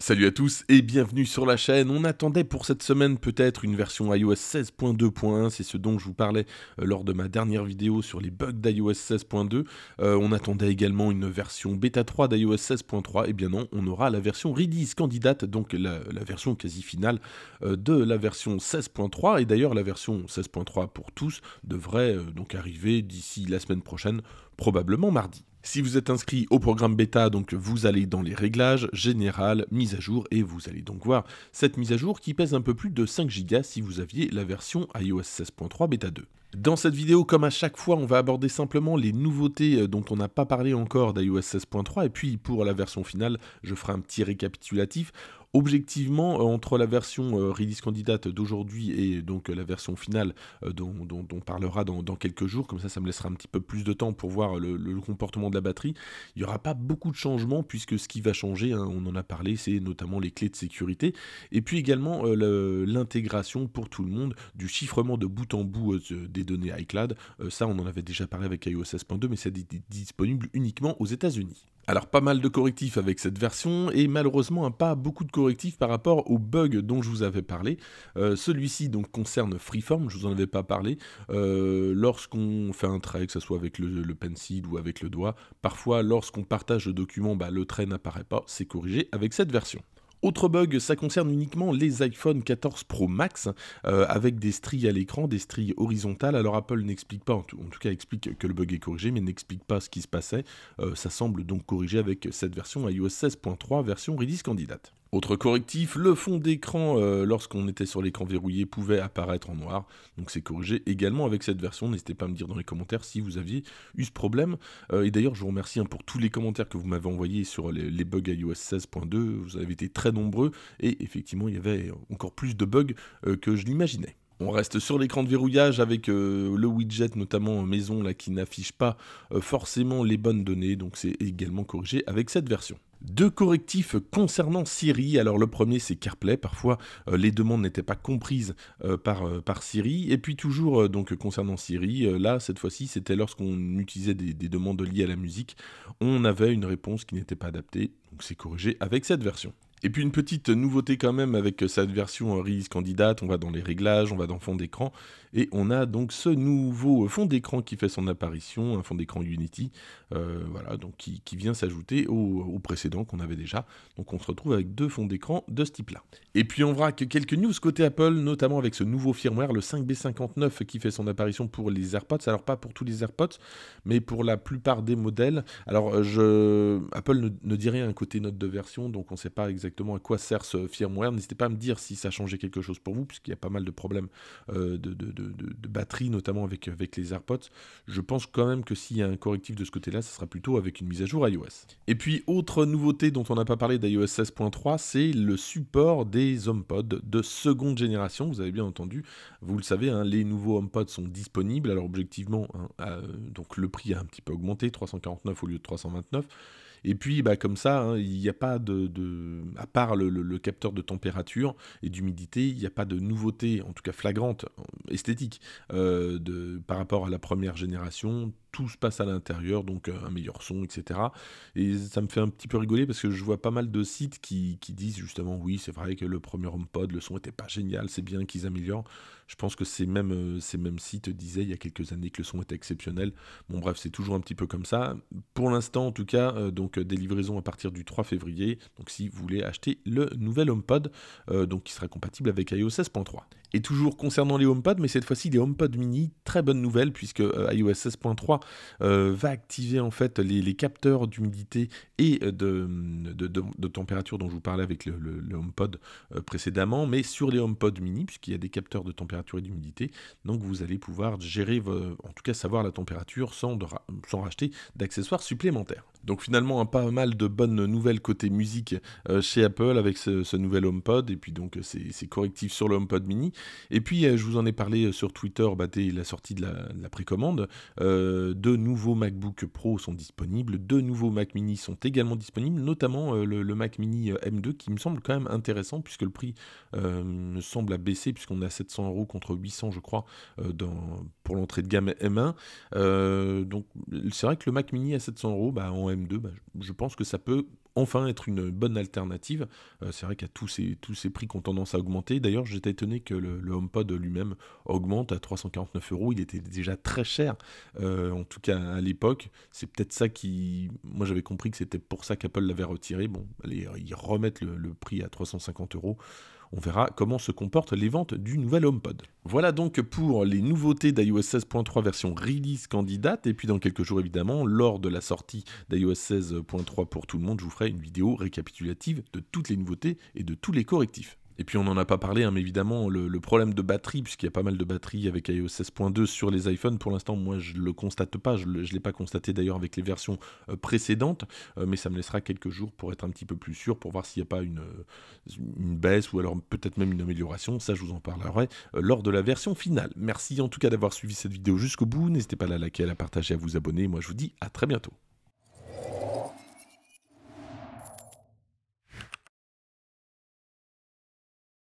Salut à tous et bienvenue sur la chaîne. On attendait pour cette semaine peut-être une version iOS 16.2.1, c'est ce dont je vous parlais euh, lors de ma dernière vidéo sur les bugs d'iOS 16.2. Euh, on attendait également une version bêta 3 d'iOS 16.3. Et eh bien non, on aura la version release candidate, donc la, version quasi finale euh, de la version 16.3. Et d'ailleurs la version 16.3 pour tous devrait donc arriver d'ici la semaine prochaine, probablement mardi. Si vous êtes inscrit au programme bêta, donc vous allez dans les réglages, général, mise à jour, et vous allez donc voir cette mise à jour qui pèse un peu plus de 5 Go si vous aviez la version iOS 16.3 bêta 2. Dans cette vidéo, comme à chaque fois, on va aborder simplement les nouveautés euh, dont on n'a pas parlé encore d'iOS 16.3 et puis pour la version finale, je ferai un petit récapitulatif. Objectivement, euh, entre la version euh, release candidate d'aujourd'hui et donc euh, la version finale dont, on parlera dans, quelques jours, comme ça ça me laissera un petit peu plus de temps pour voir le, comportement de la batterie, il n'y aura pas beaucoup de changements puisque ce qui va changer, hein, on en a parlé, c'est notamment les clés de sécurité et puis également l'intégration pour tout le monde du chiffrement de bout en bout des données iCloud. ça, on en avait déjà parlé avec iOS 16.2, mais c'est disponible uniquement aux États-Unis. Alors pas mal de correctifs avec cette version et malheureusement pas beaucoup de correctifs par rapport au bug dont je vous avais parlé. Euh, celui-ci donc concerne Freeform, je vous en avais pas parlé. Euh, lorsqu'on fait un trait, que ce soit avec le, pencil ou avec le doigt, parfois lorsqu'on partage le document, bah, le trait n'apparaît pas, c'est corrigé avec cette version. Autre bug, ça concerne uniquement les iPhone 14 Pro Max euh, avec des stries à l'écran, des stries horizontales. Alors Apple n'explique pas, en tout, cas explique que le bug est corrigé, mais n'explique pas ce qui se passait. Euh, ça semble donc corrigé avec cette version iOS 16.3 version release candidate. Autre correctif, le fond d'écran, euh, lorsqu'on était sur l'écran verrouillé, pouvait apparaître en noir. Donc c'est corrigé également avec cette version. N'hésitez pas à me dire dans les commentaires si vous aviez eu ce problème. Euh, et d'ailleurs, je vous remercie hein, pour tous les commentaires que vous m'avez envoyés sur les, bugs iOS 16.2. Vous avez été très nombreux. Et effectivement, il y avait encore plus de bugs euh, que je l'imaginais. On reste sur l'écran de verrouillage avec euh, le widget notamment euh, maison là, qui n'affiche pas euh, forcément les bonnes données, donc c'est également corrigé avec cette version. Deux correctifs concernant Siri. Alors le premier c'est CarPlay. Parfois les demandes n'étaient pas comprises par, par, Siri. Et puis toujours donc concernant Siri, là cette fois-ci c'était lorsqu'on utilisait des, des, demandes liées à la musique, on avait une réponse qui n'était pas adaptée. Donc c'est corrigé avec cette version. Et puis une petite nouveauté quand même avec cette version release candidate, on va dans les réglages, on va dans fond d'écran, et on a donc ce nouveau fond d'écran qui fait son apparition, un fond d'écran Unity, euh, voilà, donc qui, vient s'ajouter au, précédent qu'on avait déjà. Donc on se retrouve avec deux fonds d'écran de ce type-là. Et puis on verra que quelques news côté Apple, notamment avec ce nouveau firmware, le 5B59 qui fait son apparition pour les AirPods, alors pas pour tous les AirPods, mais pour la plupart des modèles. Alors euh, Apple ne, dirait dit côté note de version, donc on ne sait pas exactement à quoi sert ce firmware. N'hésitez pas à me dire si ça a changé quelque chose pour vous, puisqu'il y a pas mal de problèmes euh, de, batterie, notamment avec, avec les AirPods. Je pense quand même que s'il y a un correctif de ce côté-là, ce sera plutôt avec une mise à jour iOS. Et puis, autre nouveauté dont on n'a pas parlé d'iOS 16.3, c'est le support des HomePod de seconde génération. Vous avez bien entendu, vous le savez, hein, les nouveaux HomePod sont disponibles. Alors, objectivement, hein, euh, donc le prix a un petit peu augmenté, 349 au lieu de 329. Et puis, bah, comme ça, hein, il n'y a pas de, à part le, capteur de température et d'humidité, il n'y a pas de nouveauté, en tout cas flagrante, esthétique, euh, de, par rapport à la première génération tout se passe à l'intérieur, donc euh, un meilleur son, etc. Et ça me fait un petit peu rigoler parce que je vois pas mal de sites qui, disent justement oui, c'est vrai que le premier HomePod, le son n'était pas génial, c'est bien qu'ils améliorent. Je pense que euh, ces mêmes, sites disaient il y a quelques années que le son était exceptionnel. Bon bref, c'est toujours un petit peu comme ça. Pour l'instant, en tout cas, euh, donc des livraisons à partir du 3 février. Donc si vous voulez acheter le nouvel HomePod, donc qui sera compatible avec iOS 16.3. Et toujours concernant les HomePod, mais cette fois-ci les HomePod mini, très bonne nouvelle puisque euh, iOS 16.3 euh, va activer en fait les, capteurs d'humidité et de, température dont je vous parlais avec le, HomePod euh, précédemment, mais sur les HomePod mini puisqu'il y a des capteurs de température et d'humidité, donc vous allez pouvoir gérer, en tout cas savoir la température sans, sans racheter d'accessoires supplémentaires. Donc finalement, un pas mal de bonnes nouvelles côté musique euh, chez Apple avec ce, nouvel HomePod et puis donc ces, correctifs sur le HomePod mini. Et puis euh, je vous en ai parlé euh, sur Twitter bah, dès la sortie de la, précommande. deux nouveaux MacBook Pro sont disponibles, deux nouveaux Mac mini sont également disponibles, notamment le, Mac mini M2 qui me semble quand même intéressant puisque le prix me semble à baisser puisqu'on a 700 euros contre 800 je crois dans, pour l'entrée de gamme M1. Euh, donc c'est vrai que le Mac Mini à 700 euros bah, en M2, bah, je pense que ça peut enfin être une bonne alternative. Euh, c'est vrai qu'à tous ces, tous ces prix qui ont tendance à augmenter. D'ailleurs, j'étais étonné que le, HomePod lui-même augmente à 349 euros. Il était déjà très cher, euh, en tout cas à l'époque. C'est peut-être ça qui. Moi, j'avais compris que c'était pour ça qu'Apple l'avait retiré. Bon, allez, ils remettent le prix à 350 euros. On verra comment se comportent les ventes du nouvel HomePod. Voilà donc pour les nouveautés d'iOS 16.3 version release candidate. Et puis dans quelques jours, évidemment, lors de la sortie d'iOS 16.3 pour tout le monde, je vous ferai une vidéo récapitulative de toutes les nouveautés et de tous les correctifs. Et puis on n'en a pas parlé, hein, mais évidemment, le, problème de batterie, puisqu'il y a pas mal de batteries avec iOS 16.2 sur les iPhones, pour l'instant, moi je ne le constate pas, je ne l'ai pas constaté d'ailleurs avec les versions euh, précédentes, euh, mais ça me laissera quelques jours pour être un petit peu plus sûr, pour voir s'il n'y a pas euh, une, baisse ou alors peut-être même une amélioration, ça je vous en parlerai lors de la version finale. Merci en tout cas d'avoir suivi cette vidéo jusqu'au bout, n'hésitez pas à la liker, à la partager, à vous abonner, moi je vous dis à très bientôt.